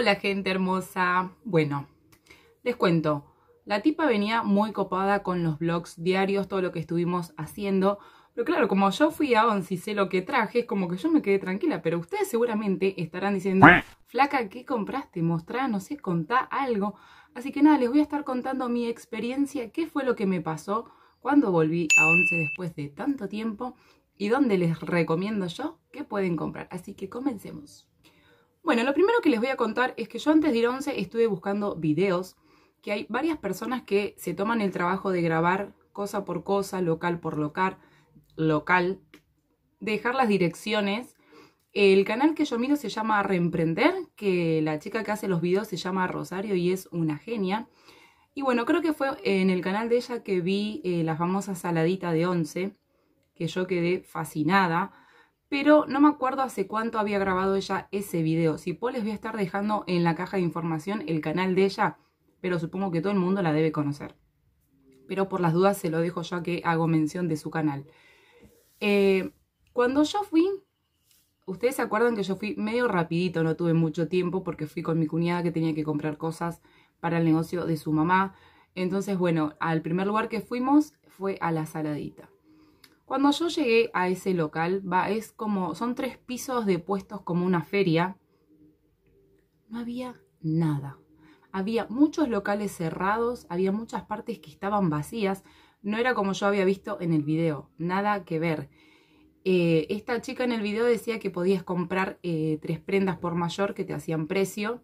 la gente hermosa. Bueno, les cuento, la tipa venía muy copada con los blogs diarios, todo lo que estuvimos haciendo. Pero claro, como yo fui a Once y sé lo que traje, es como que yo me quedé tranquila. Pero ustedes seguramente estarán diciendo, flaca, ¿qué compraste? Mostrá, no sé, contá algo. Así que nada, les voy a estar contando mi experiencia, qué fue lo que me pasó cuando volví a Once después de tanto tiempo y dónde les recomiendo yo que pueden comprar. Así que comencemos. Bueno, lo primero que les voy a contar es que yo antes de ir a ONCE estuve buscando videos, que hay varias personas que se toman el trabajo de grabar cosa por cosa, local por local, local, dejar las direcciones. El canal que yo miro se llama Reemprender, que la chica que hace los videos se llama Rosario y es una genia. Y bueno, creo que fue en el canal de ella que vi eh, la famosa saladita de once, que yo quedé fascinada pero no me acuerdo hace cuánto había grabado ella ese video. Si puedo les voy a estar dejando en la caja de información el canal de ella, pero supongo que todo el mundo la debe conocer. Pero por las dudas se lo dejo ya que hago mención de su canal. Eh, cuando yo fui, ustedes se acuerdan que yo fui medio rapidito, no tuve mucho tiempo porque fui con mi cuñada que tenía que comprar cosas para el negocio de su mamá. Entonces, bueno, al primer lugar que fuimos fue a la saladita. Cuando yo llegué a ese local, es como, son tres pisos de puestos como una feria. No había nada. Había muchos locales cerrados, había muchas partes que estaban vacías. No era como yo había visto en el video, nada que ver. Eh, esta chica en el video decía que podías comprar eh, tres prendas por mayor que te hacían precio.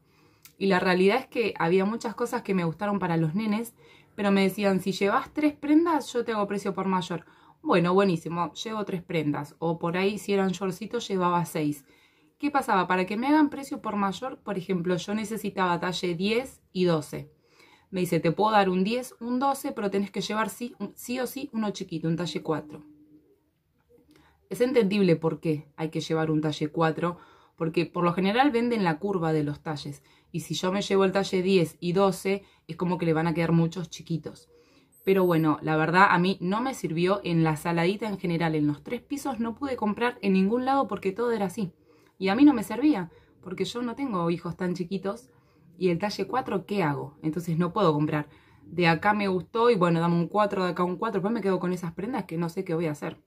Y la realidad es que había muchas cosas que me gustaron para los nenes, pero me decían, si llevas tres prendas, yo te hago precio por mayor bueno, buenísimo, llevo tres prendas. O por ahí, si eran shortcitos, llevaba seis. ¿Qué pasaba? Para que me hagan precio por mayor, por ejemplo, yo necesitaba talle 10 y 12. Me dice, te puedo dar un 10, un 12, pero tenés que llevar sí, sí o sí uno chiquito, un talle 4. Es entendible por qué hay que llevar un talle 4, porque por lo general venden la curva de los talles. Y si yo me llevo el talle 10 y 12, es como que le van a quedar muchos chiquitos. Pero bueno, la verdad a mí no me sirvió en la saladita en general. En los tres pisos no pude comprar en ningún lado porque todo era así. Y a mí no me servía, porque yo no tengo hijos tan chiquitos. Y el talle 4, ¿qué hago? Entonces no puedo comprar. De acá me gustó y bueno, dame un 4, de acá un 4. pues me quedo con esas prendas que no sé qué voy a hacer.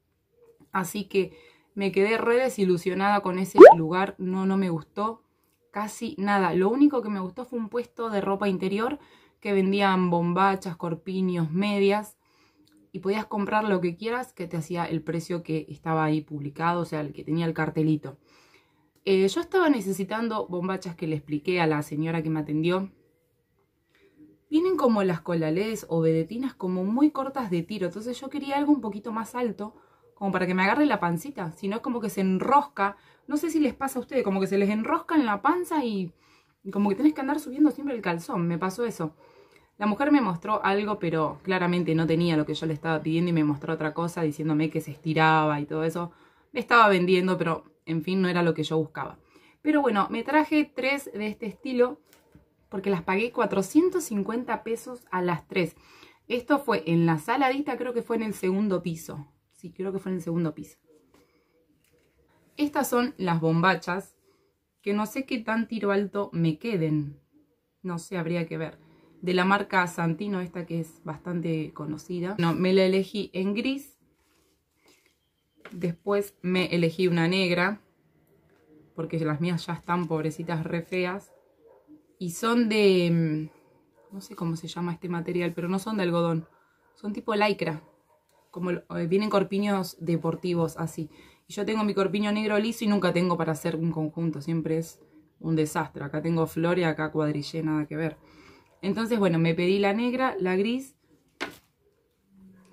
Así que me quedé re desilusionada con ese lugar. No, no me gustó casi nada. Lo único que me gustó fue un puesto de ropa interior que vendían bombachas, corpiños, medias, y podías comprar lo que quieras que te hacía el precio que estaba ahí publicado, o sea, el que tenía el cartelito. Eh, yo estaba necesitando bombachas que le expliqué a la señora que me atendió. Vienen como las colales o vedetinas como muy cortas de tiro, entonces yo quería algo un poquito más alto, como para que me agarre la pancita, si no es como que se enrosca, no sé si les pasa a ustedes, como que se les enrosca en la panza y como que tenés que andar subiendo siempre el calzón, me pasó eso. La mujer me mostró algo, pero claramente no tenía lo que yo le estaba pidiendo y me mostró otra cosa diciéndome que se estiraba y todo eso. Me estaba vendiendo, pero en fin, no era lo que yo buscaba. Pero bueno, me traje tres de este estilo porque las pagué 450 pesos a las tres. Esto fue en la saladita, creo que fue en el segundo piso. Sí, creo que fue en el segundo piso. Estas son las bombachas, que no sé qué tan tiro alto me queden. No sé, habría que ver de la marca Santino, esta que es bastante conocida. No, me la elegí en gris. Después me elegí una negra, porque las mías ya están pobrecitas re feas. Y son de, mm, no sé cómo se llama este material, pero no son de algodón. Son tipo lycra, como eh, vienen corpiños deportivos así. Y yo tengo mi corpiño negro liso y nunca tengo para hacer un conjunto, siempre es un desastre. Acá tengo flor y acá cuadrille, nada que ver. Entonces, bueno, me pedí la negra, la gris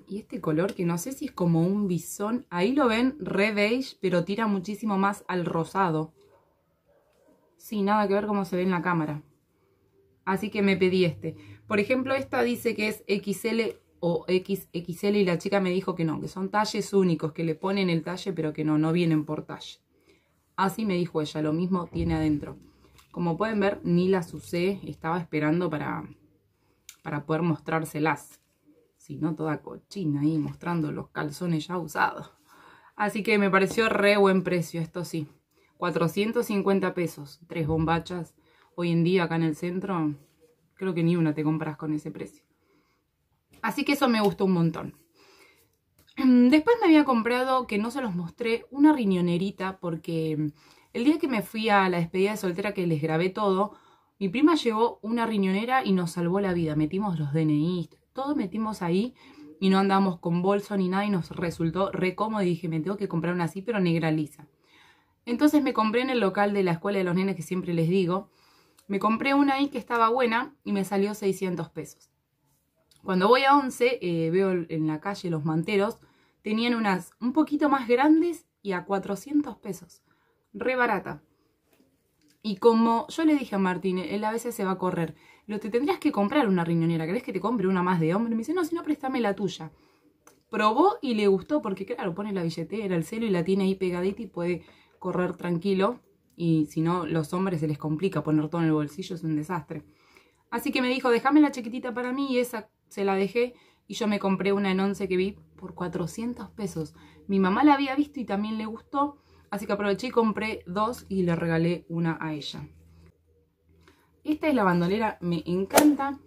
y este color que no sé si es como un bisón. Ahí lo ven, re beige, pero tira muchísimo más al rosado. Sí, nada que ver cómo se ve en la cámara. Así que me pedí este. Por ejemplo, esta dice que es XL o XXL y la chica me dijo que no, que son talles únicos, que le ponen el talle pero que no, no vienen por talle. Así me dijo ella, lo mismo tiene adentro. Como pueden ver, ni las usé, estaba esperando para, para poder mostrárselas. Si no, toda cochina ahí mostrando los calzones ya usados. Así que me pareció re buen precio, esto sí. 450 pesos, tres bombachas. Hoy en día acá en el centro, creo que ni una te compras con ese precio. Así que eso me gustó un montón. Después me había comprado, que no se los mostré, una riñonerita porque el día que me fui a la despedida de soltera que les grabé todo, mi prima llevó una riñonera y nos salvó la vida. Metimos los DNI, todo metimos ahí y no andamos con bolso ni nada y nos resultó re cómodo y dije, me tengo que comprar una así, pero negra lisa. Entonces me compré en el local de la escuela de los nenes que siempre les digo, me compré una ahí que estaba buena y me salió 600 pesos. Cuando voy a 11 eh, veo en la calle los manteros, tenían unas un poquito más grandes y a 400 pesos re barata. Y como yo le dije a Martín, él a veces se va a correr. Lo te tendrías que comprar una riñonera. ¿Querés que te compre una más de hombre? Me dice, no, si no, préstame la tuya. Probó y le gustó porque, claro, pone la billetera, el celo y la tiene ahí pegadita y puede correr tranquilo. Y si no, los hombres se les complica poner todo en el bolsillo, es un desastre. Así que me dijo, déjame la chiquitita para mí y esa se la dejé. Y yo me compré una en once que vi por 400 pesos. Mi mamá la había visto y también le gustó. Así que aproveché y compré dos y le regalé una a ella. Esta es la bandolera, me encanta.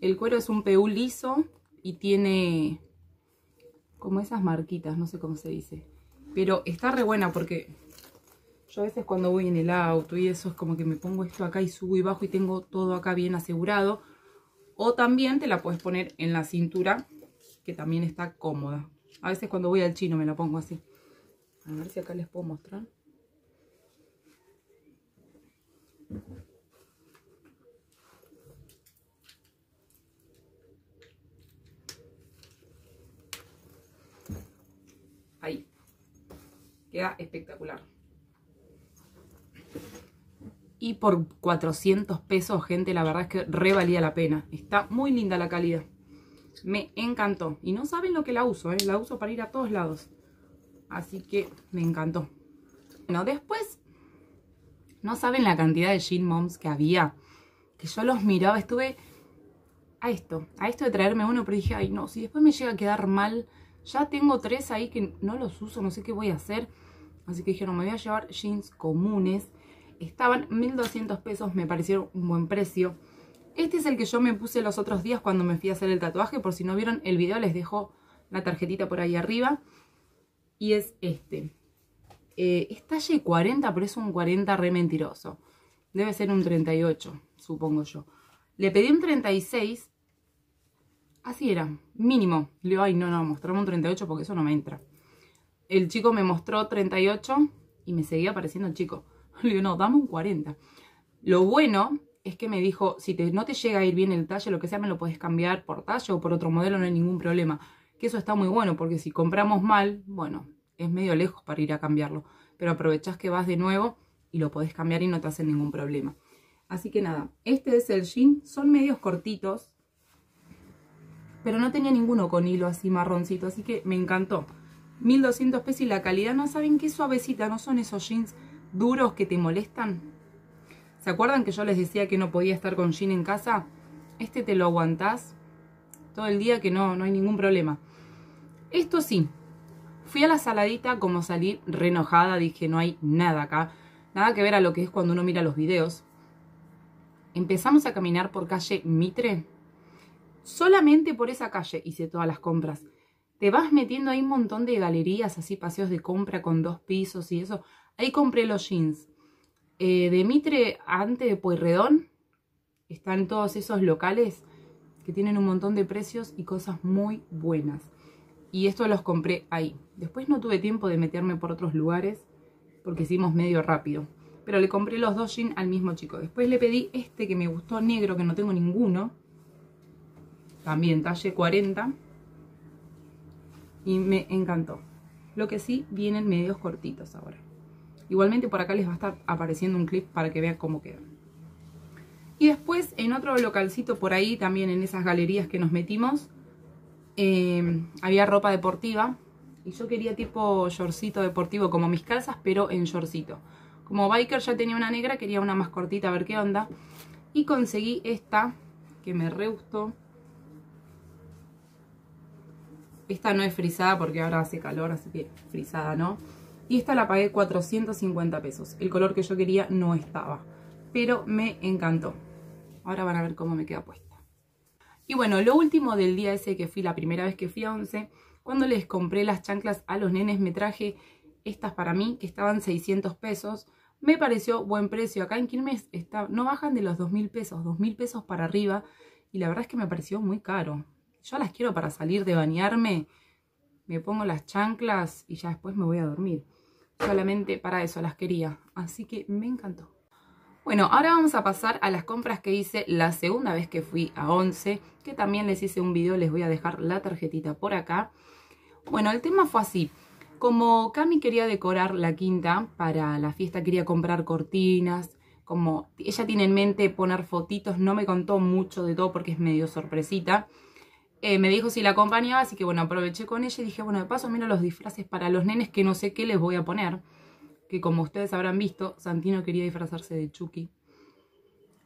El cuero es un PU liso y tiene como esas marquitas, no sé cómo se dice. Pero está re buena porque yo a veces cuando voy en el auto y eso es como que me pongo esto acá y subo y bajo y tengo todo acá bien asegurado. O también te la puedes poner en la cintura, que también está cómoda. A veces cuando voy al chino me la pongo así. A ver si acá les puedo mostrar. Ahí. Queda espectacular. Y por 400 pesos, gente, la verdad es que revalía la pena. Está muy linda la calidad. Me encantó. Y no saben lo que la uso, ¿eh? La uso para ir a todos lados. Así que me encantó. Bueno, después, no saben la cantidad de Jean Moms que había. Que yo los miraba, estuve a esto, a esto de traerme uno, pero dije, ay no, si después me llega a quedar mal, ya tengo tres ahí que no los uso, no sé qué voy a hacer. Así que dijeron, me voy a llevar jeans comunes. Estaban 1.200 pesos, me parecieron un buen precio. Este es el que yo me puse los otros días cuando me fui a hacer el tatuaje. Por si no vieron el video, les dejo la tarjetita por ahí arriba y es este. es talle 40, pero es un 40 re mentiroso. Debe ser un 38, supongo yo. Le pedí un 36. Así era, mínimo. Le digo, ay, no, no, mostrame un 38 porque eso no me entra. El chico me mostró 38 y me seguía apareciendo el chico. Le digo, no, dame un 40. Lo bueno es que me dijo, si no te llega a ir bien el talle, lo que sea, me lo puedes cambiar por talle o por otro modelo, no hay ningún problema. Que eso está muy bueno, porque si compramos mal, bueno, es medio lejos para ir a cambiarlo. Pero aprovechás que vas de nuevo y lo podés cambiar y no te hacen ningún problema. Así que nada, este es el jean. Son medios cortitos, pero no tenía ninguno con hilo así marroncito, así que me encantó. 1200 pesos y la calidad, no saben qué suavecita, no son esos jeans duros que te molestan. ¿Se acuerdan que yo les decía que no podía estar con jean en casa? Este te lo aguantás todo el día que no, no hay ningún problema. Esto sí, fui a la saladita como salí renojada, dije no hay nada acá, nada que ver a lo que es cuando uno mira los videos. Empezamos a caminar por calle Mitre. Solamente por esa calle hice todas las compras. Te vas metiendo ahí un montón de galerías, así paseos de compra con dos pisos y eso. Ahí compré los jeans. Eh, de Mitre, antes de Pueyrredón, están todos esos locales que tienen un montón de precios y cosas muy buenas y esto los compré ahí. Después no tuve tiempo de meterme por otros lugares porque hicimos medio rápido. Pero le compré los dos jeans al mismo chico. Después le pedí este que me gustó negro, que no tengo ninguno. También talle 40. Y me encantó. Lo que sí, vienen medios cortitos ahora. Igualmente por acá les va a estar apareciendo un clip para que vean cómo quedan. Y después en otro localcito por ahí, también en esas galerías que nos metimos, Em, había ropa deportiva y yo quería tipo shortcito deportivo, como mis calzas, pero en shortcito. Como biker ya tenía una negra, quería una más cortita, a ver qué onda. Y conseguí esta, que me re gustó. Esta no es frisada porque ahora hace calor, así que frisada no. Y esta la pagué 450 pesos. El color que yo quería no estaba, pero me encantó. Ahora van a ver cómo me queda puesto y bueno, lo último del día ese que fui, la primera vez que fui a 11, cuando les compré las chanclas a los nenes, me traje estas para mí, que estaban 600 pesos. Me pareció buen precio. Acá en Quilmes está, no bajan de los 2.000 pesos, 2.000 pesos para arriba. Y la verdad es que me pareció muy caro. Yo las quiero para salir de bañarme. Me pongo las chanclas y ya después me voy a dormir. Solamente para eso las quería. Así que me encantó. Bueno, ahora vamos a pasar a las compras que hice la segunda vez que fui a ONCE que también les hice un video, les voy a dejar la tarjetita por acá. Bueno, el tema fue así. Como Cami quería decorar la quinta para la fiesta, quería comprar cortinas, como ella tiene en mente poner fotitos, no me contó mucho de todo porque es medio sorpresita. Eh, me dijo si la acompañaba, así que bueno, aproveché con ella y dije, bueno, de paso mira los disfraces para los nenes que no sé qué les voy a poner que como ustedes habrán visto, Santino quería disfrazarse de Chucky.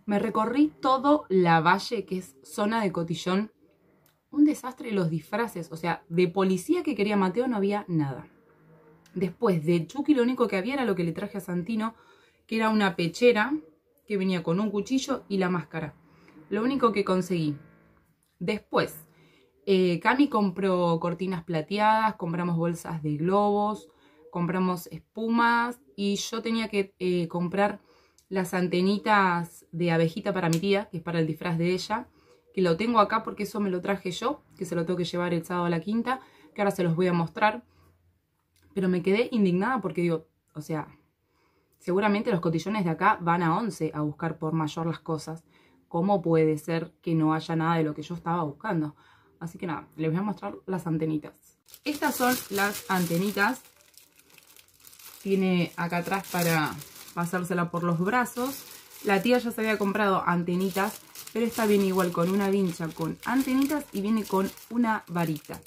Me recorrí todo la valle, que es zona de cotillón. Un desastre los disfraces, o sea, de policía que quería Mateo no había nada. Después de Chucky lo único que había era lo que le traje a Santino, que era una pechera que venía con un cuchillo y la máscara. Lo único que conseguí. Después, eh, Cami compró cortinas plateadas, compramos bolsas de globos, compramos espumas y yo tenía que eh, comprar las antenitas de abejita para mi tía, que es para el disfraz de ella, que lo tengo acá porque eso me lo traje yo, que se lo tengo que llevar el sábado a la quinta, que ahora se los voy a mostrar. Pero me quedé indignada porque digo, o sea, seguramente los cotillones de acá van a 11 a buscar por mayor las cosas. ¿Cómo puede ser que no haya nada de lo que yo estaba buscando? Así que nada, les voy a mostrar las antenitas. Estas son las antenitas tiene acá atrás para pasársela por los brazos. La tía ya se había comprado antenitas, pero esta viene igual con una vincha con antenitas y viene con una varita.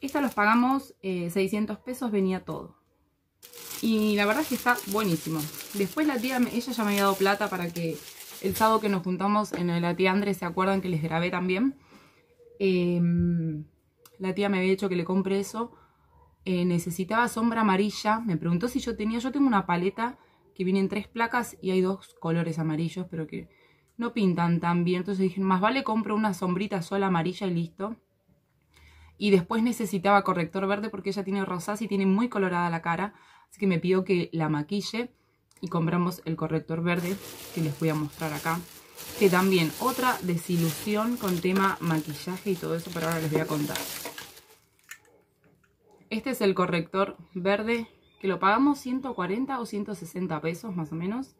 Esta los pagamos 600 eh, pesos, venía todo. Y la verdad es que está buenísimo. Después la tía, ella ya me había dado plata para que el sábado que nos juntamos en la tía Andrés, ¿se acuerdan que les grabé también? Em, la tía me había dicho que le compre eso eh, necesitaba sombra amarilla. Me preguntó si yo tenía, yo tengo una paleta que viene en tres placas y hay dos colores amarillos, pero que no pintan tan bien. Entonces dije, más vale compro una sombrita sola amarilla y listo. Y después necesitaba corrector verde porque ella tiene rosas y tiene muy colorada la cara. Así que me pido que la maquille y compramos el corrector verde que les voy a mostrar acá. Que también otra desilusión con tema maquillaje y todo eso, pero ahora les voy a contar. Este es el corrector verde que lo pagamos 140 o 160 pesos más o menos.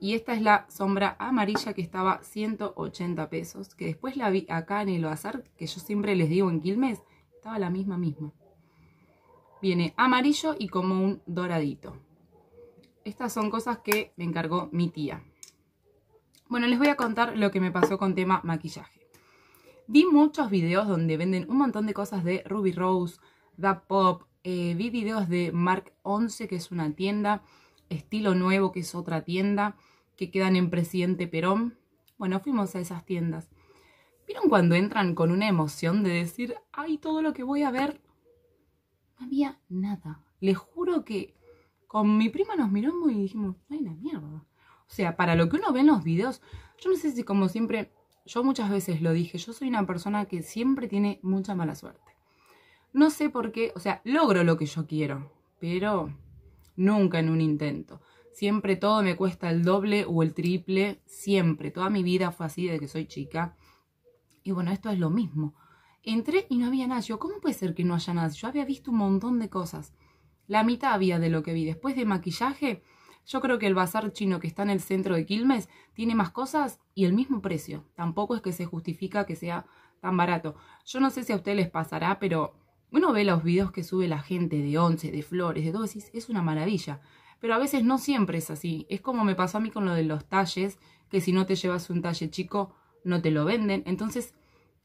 Y esta es la sombra amarilla que estaba 180 pesos, que después la vi acá en el bazar, que yo siempre les digo en Quilmes, estaba la misma misma. Viene amarillo y como un doradito. Estas son cosas que me encargó mi tía. Bueno, les voy a contar lo que me pasó con tema maquillaje. Vi muchos videos donde venden un montón de cosas de Ruby Rose, Da Pop, eh, vi videos de Mark 11, que es una tienda, Estilo Nuevo, que es otra tienda, que quedan en Presidente Perón. Bueno, fuimos a esas tiendas. ¿Vieron cuando entran con una emoción de decir, ay, todo lo que voy a ver? No había nada. Les juro que con mi prima nos miramos y dijimos, no hay una mierda. O sea, para lo que uno ve en los videos, yo no sé si como siempre, yo muchas veces lo dije, yo soy una persona que siempre tiene mucha mala suerte. No sé por qué, o sea, logro lo que yo quiero, pero nunca en un intento. Siempre todo me cuesta el doble o el triple, siempre. Toda mi vida fue así desde que soy chica. Y bueno, esto es lo mismo. Entré y no había nada. Yo, ¿cómo puede ser que no haya nada? Yo había visto un montón de cosas. La mitad había de lo que vi. Después de maquillaje, yo creo que el bazar chino que está en el centro de Quilmes tiene más cosas y el mismo precio. Tampoco es que se justifica que sea tan barato. Yo no sé si a ustedes les pasará, pero uno ve los videos que sube la gente de once, de flores, de dosis, es una maravilla. Pero a veces no siempre es así. Es como me pasó a mí con lo de los talles, que si no te llevas un talle chico, no te lo venden. Entonces,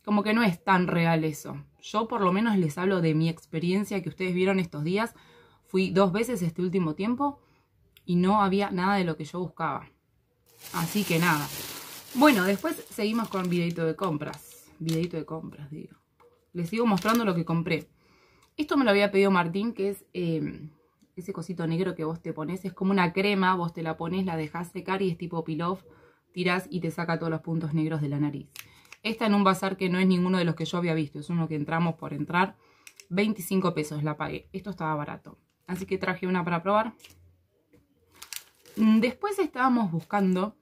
como que no es tan real eso. Yo por lo menos les hablo de mi experiencia que ustedes vieron estos días. Fui dos veces este último tiempo y no había nada de lo que yo buscaba. Así que nada. Bueno, después seguimos con videito de compras. Videito de compras, digo. Les sigo mostrando lo que compré. Esto me lo había pedido Martín, que es eh, ese cosito negro que vos te pones. Es como una crema, vos te la pones, la dejas secar y es tipo off, tiras y te saca todos los puntos negros de la nariz. Esta en un bazar que no es ninguno de los que yo había visto. Es uno que entramos por entrar. 25 pesos la pagué. Esto estaba barato. Así que traje una para probar. Mm, después estábamos buscando...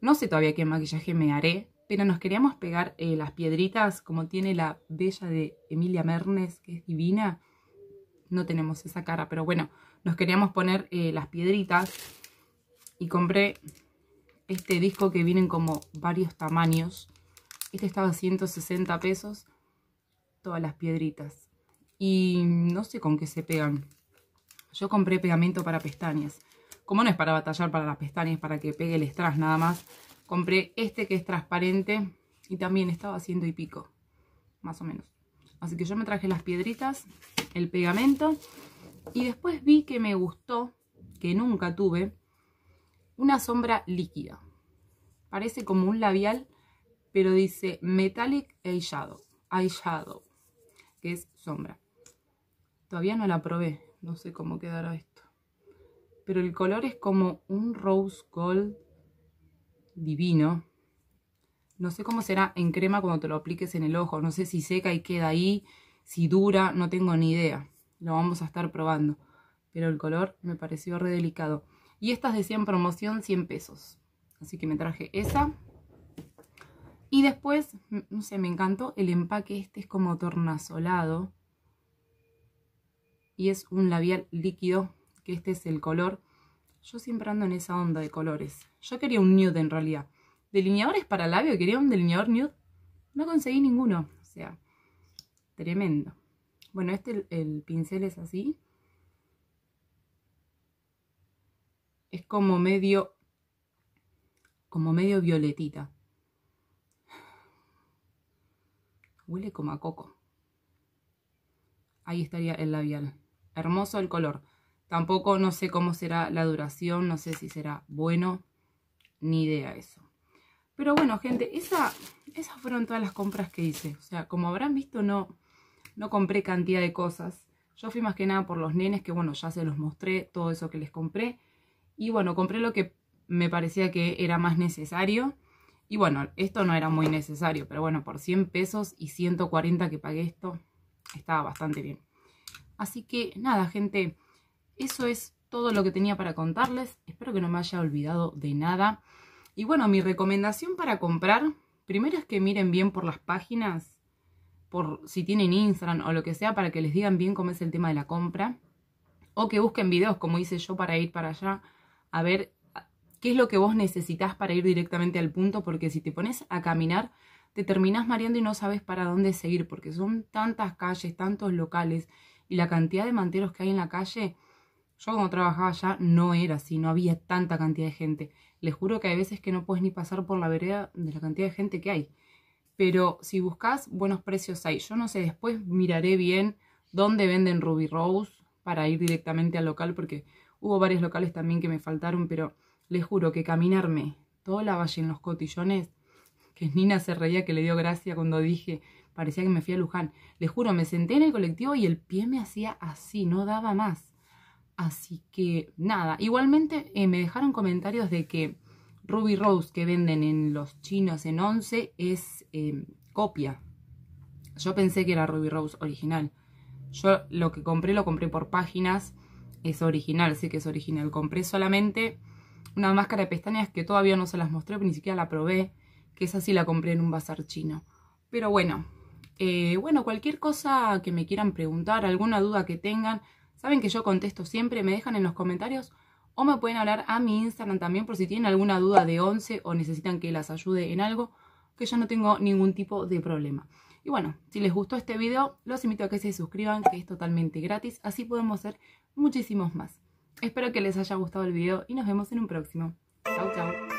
No sé todavía qué maquillaje me haré nos queríamos pegar eh, las piedritas como tiene la bella de Emilia Mernes, que es divina. No tenemos esa cara, pero bueno, nos queríamos poner eh, las piedritas y compré este disco que vienen como varios tamaños. Este estaba a 160 pesos, todas las piedritas. Y no sé con qué se pegan. Yo compré pegamento para pestañas. Como no es para batallar para las pestañas, para que pegue el strass nada más, Compré este que es transparente y también estaba haciendo y pico, más o menos. Así que yo me traje las piedritas, el pegamento y después vi que me gustó, que nunca tuve, una sombra líquida. Parece como un labial, pero dice Metallic Eyeshadow, eyeshadow que es sombra. Todavía no la probé, no sé cómo quedará esto. Pero el color es como un rose gold divino. No sé cómo será en crema cuando te lo apliques en el ojo. No sé si seca y queda ahí, si dura, no tengo ni idea. Lo vamos a estar probando. Pero el color me pareció re delicado. Y estas decían promoción 100 pesos. Así que me traje esa. Y después, no sé, me encantó el empaque. Este es como tornasolado. Y es un labial líquido, que este es el color yo siempre ando en esa onda de colores. Yo quería un nude en realidad. Delineadores para labio, quería un delineador nude. No conseguí ninguno. O sea, tremendo. Bueno, este el, el pincel es así. Es como medio... Como medio violetita. Huele como a coco. Ahí estaría el labial. Hermoso el color. Tampoco no sé cómo será la duración, no sé si será bueno, ni idea eso. Pero bueno, gente, esa, esas fueron todas las compras que hice. O sea, como habrán visto, no, no compré cantidad de cosas. Yo fui más que nada por los nenes, que bueno, ya se los mostré, todo eso que les compré. Y bueno, compré lo que me parecía que era más necesario. Y bueno, esto no era muy necesario, pero bueno, por 100 pesos y 140 que pagué esto, estaba bastante bien. Así que nada, gente, eso es todo lo que tenía para contarles. Espero que no me haya olvidado de nada. Y bueno, mi recomendación para comprar, primero es que miren bien por las páginas, por si tienen Instagram o lo que sea, para que les digan bien cómo es el tema de la compra. O que busquen videos, como hice yo, para ir para allá a ver qué es lo que vos necesitás para ir directamente al punto, porque si te pones a caminar, te terminás mareando y no sabes para dónde seguir, porque son tantas calles, tantos locales y la cantidad de manteros que hay en la calle yo cuando trabajaba allá no era así, no había tanta cantidad de gente. Les juro que hay veces que no puedes ni pasar por la vereda de la cantidad de gente que hay. Pero si buscas, buenos precios hay. Yo no sé, después miraré bien dónde venden Ruby Rose para ir directamente al local, porque hubo varios locales también que me faltaron, pero les juro que caminarme toda la valle en los cotillones, que Nina se reía que le dio gracia cuando dije, parecía que me fui a Luján. Les juro, me senté en el colectivo y el pie me hacía así, no daba más. Así que nada, igualmente eh, me dejaron comentarios de que Ruby Rose que venden en los chinos en 11 es eh, copia. Yo pensé que era Ruby Rose original. Yo lo que compré lo compré por páginas, es original, sé que es original. Compré solamente una máscara de pestañas que todavía no se las mostré, ni siquiera la probé, que esa sí la compré en un bazar chino. Pero bueno, eh, bueno, cualquier cosa que me quieran preguntar, alguna duda que tengan, Saben que yo contesto siempre, me dejan en los comentarios o me pueden hablar a mi Instagram también por si tienen alguna duda de 11 o necesitan que las ayude en algo, que yo no tengo ningún tipo de problema. Y bueno, si les gustó este video, los invito a que se suscriban, que es totalmente gratis, así podemos hacer muchísimos más. Espero que les haya gustado el video y nos vemos en un próximo. Chao, chao.